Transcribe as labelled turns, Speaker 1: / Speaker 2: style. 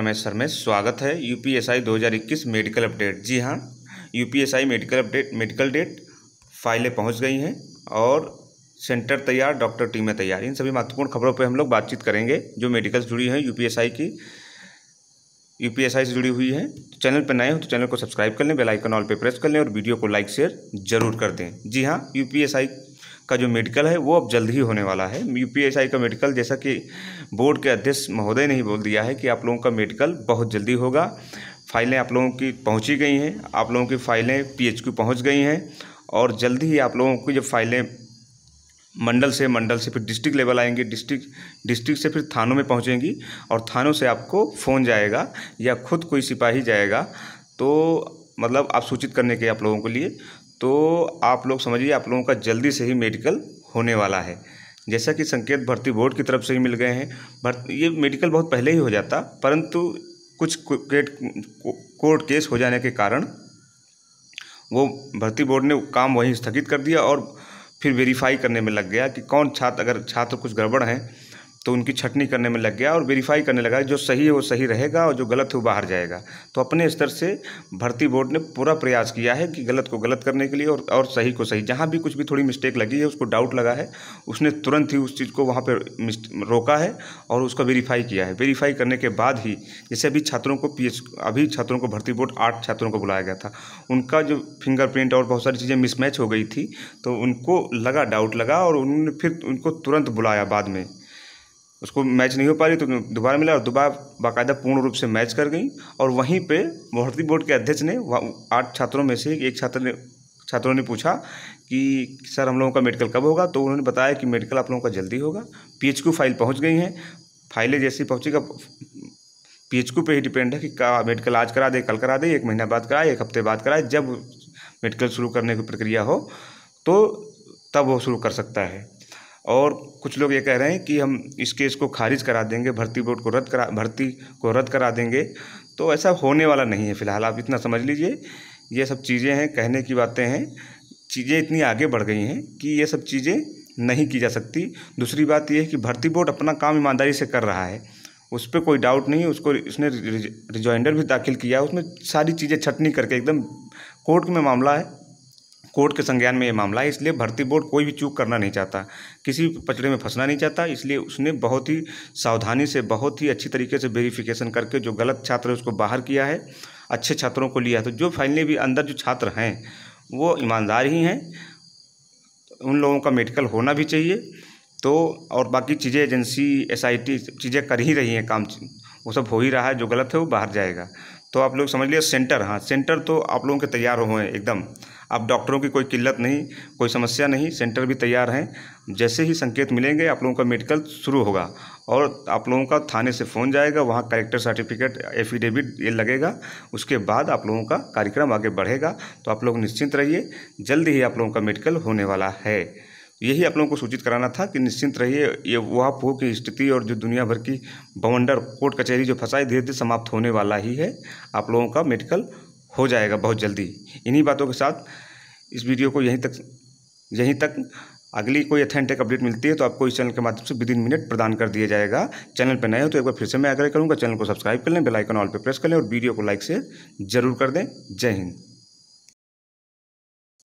Speaker 1: Ramesh sir में स्वागत है यू पी एस आई दो हज़ार इक्कीस मेडिकल अपडेट जी हाँ U P S I medical update medical date फाइलें पहुंच गई हैं और सेंटर तैयार डॉक्टर टीमें तैयार इन सभी महत्वपूर्ण खबरों पर हम लोग बातचीत करेंगे जो मेडिकल से जुड़ी हैं यू पी एस आई की यू पी एस आई से जुड़ी हुई है तो चैनल पर नए हो तो चैनल को सब्सक्राइब कर लें बेलाइकन ऑल पर प्रेस कर लें और वीडियो को लाइक शेयर जरूर कर दें जी हाँ यू पी एस आई का जो मेडिकल है वो अब जल्द ही होने वाला है यूपीएसआई का मेडिकल जैसा कि बोर्ड के अध्यक्ष महोदय ने ही बोल दिया है कि आप लोगों का मेडिकल बहुत जल्दी होगा फाइलें आप लोगों की पहुंची गई हैं आप लोगों की फाइलें पीएचक्यू पहुंच गई हैं और जल्द ही आप लोगों की जब फाइलें मंडल से मंडल से फिर डिस्ट्रिक्ट लेवल आएंगे डिस्ट्रिक्ट डिस्ट्रिक्ट से फिर थानों में पहुँचेंगी और थानों से आपको फ़ोन जाएगा या खुद कोई सिपाही जाएगा तो मतलब आप सूचित करने के आप लोगों के लिए तो आप लोग समझिए आप लोगों का जल्दी से ही मेडिकल होने वाला है जैसा कि संकेत भर्ती बोर्ड की तरफ से ही मिल गए हैं भर्ती ये मेडिकल बहुत पहले ही हो जाता परंतु कुछ कोर्ट केस हो जाने के कारण वो भर्ती बोर्ड ने काम वहीं स्थगित कर दिया और फिर वेरीफाई करने में लग गया कि कौन छात्र अगर छात्र कुछ गड़बड़ हैं तो उनकी छटनी करने में लग गया और वेरीफाई करने लगा जो सही है वो सही रहेगा और जो गलत है वो बाहर जाएगा तो अपने स्तर से भर्ती बोर्ड ने पूरा प्रयास किया है कि गलत को गलत करने के लिए और और सही को सही जहाँ भी कुछ भी थोड़ी मिस्टेक लगी है उसको डाउट लगा है उसने तुरंत ही उस चीज़ को वहाँ पर रोका है और उसका वेरीफाई किया है वेरीफाई करने के बाद ही जैसे अभी छात्रों को पी अभी छात्रों को भर्ती बोर्ड आठ छात्रों को बुलाया गया था उनका जो फिंगरप्रिंट और बहुत सारी चीज़ें मिसमैच हो गई थी तो उनको लगा डाउट लगा और उन्होंने फिर उनको तुरंत बुलाया बाद में उसको मैच नहीं हो पा रही तो दोबारा मिला और दोबारा बाकायदा पूर्ण रूप से मैच कर गई और वहीं पे भर्ती बोर्ड के अध्यक्ष ने आठ छात्रों में से एक छात्र ने छात्रों ने पूछा कि सर हम लोगों का मेडिकल कब होगा तो उन्होंने बताया कि मेडिकल आप लोगों का जल्दी होगा पी फाइल पहुँच गई हैं फाइलें जैसी पहुँचेगा पी एच पे ही डिपेंड है कि का मेडिकल आज करा दे कल करा दे एक महीना बाद कराए एक हफ्ते बाद कराए जब मेडिकल शुरू करने की प्रक्रिया हो तो तब वो शुरू कर सकता है और कुछ लोग ये कह रहे हैं कि हम इस केस को खारिज करा देंगे भर्ती बोर्ड को रद्द करा भर्ती को रद्द करा देंगे तो ऐसा होने वाला नहीं है फ़िलहाल आप इतना समझ लीजिए ये सब चीज़ें हैं कहने की बातें हैं चीज़ें इतनी आगे बढ़ गई हैं कि ये सब चीज़ें नहीं की जा सकती दूसरी बात यह है कि भर्ती बोर्ड अपना काम ईमानदारी से कर रहा है उस पर कोई डाउट नहीं उसको इसने रिजॉइंडर भी दाखिल किया उसमें सारी चीज़ें छटनी करके एकदम कोर्ट में मामला है कोर्ट के संज्ञान में ये मामला है इसलिए भर्ती बोर्ड कोई भी चूक करना नहीं चाहता किसी पचड़े में फंसना नहीं चाहता इसलिए उसने बहुत ही सावधानी से बहुत ही अच्छी तरीके से वेरिफिकेशन करके जो गलत छात्र है उसको बाहर किया है अच्छे छात्रों को लिया तो जो फाइनली भी अंदर जो छात्र हैं वो ईमानदार ही हैं उन लोगों का मेडिकल होना भी चाहिए तो और बाकी चीज़ें एजेंसी एसआईटी चीज़ें कर ही रही हैं काम वो सब हो ही रहा है जो गलत है वो बाहर जाएगा तो आप लोग समझ लिए सेंटर हाँ सेंटर तो आप लोगों के तैयार हुए हैं एकदम अब डॉक्टरों की कोई किल्लत नहीं कोई समस्या नहीं सेंटर भी तैयार हैं जैसे ही संकेत मिलेंगे आप लोगों का मेडिकल शुरू होगा और आप लोगों का थाने से फ़ोन जाएगा वहाँ कलेक्टर सर्टिफिकेट एफिडेविट ये लगेगा उसके बाद आप लोगों का कार्यक्रम आगे बढ़ेगा तो आप लोग निश्चिंत रहिए जल्दी ही आप लोगों का मेडिकल होने वाला है यही आप लोगों को सूचित कराना था कि निश्चिंत रहिए ये वहाँ पोह की स्थिति और जो दुनिया भर की बवंडर कोर्ट कचहरी जो फंसाई धीरे धीरे समाप्त होने वाला ही है आप लोगों का मेडिकल हो जाएगा बहुत जल्दी इन्हीं बातों के साथ इस वीडियो को यहीं तक यहीं तक अगली कोई अथेंटिक अच्छा अपडेट मिलती है तो आपको इस चैनल के माध्यम से विद इन मिनट प्रदान कर दिया जाएगा चैनल पर नए हो तो एक बार फिर से मैं आग्रह करूँगा चैनल को सब्सक्राइब कर लें बेलाइकन ऑल पर प्रेस कर लें और वीडियो को लाइक से जरूर कर दें जय हिंद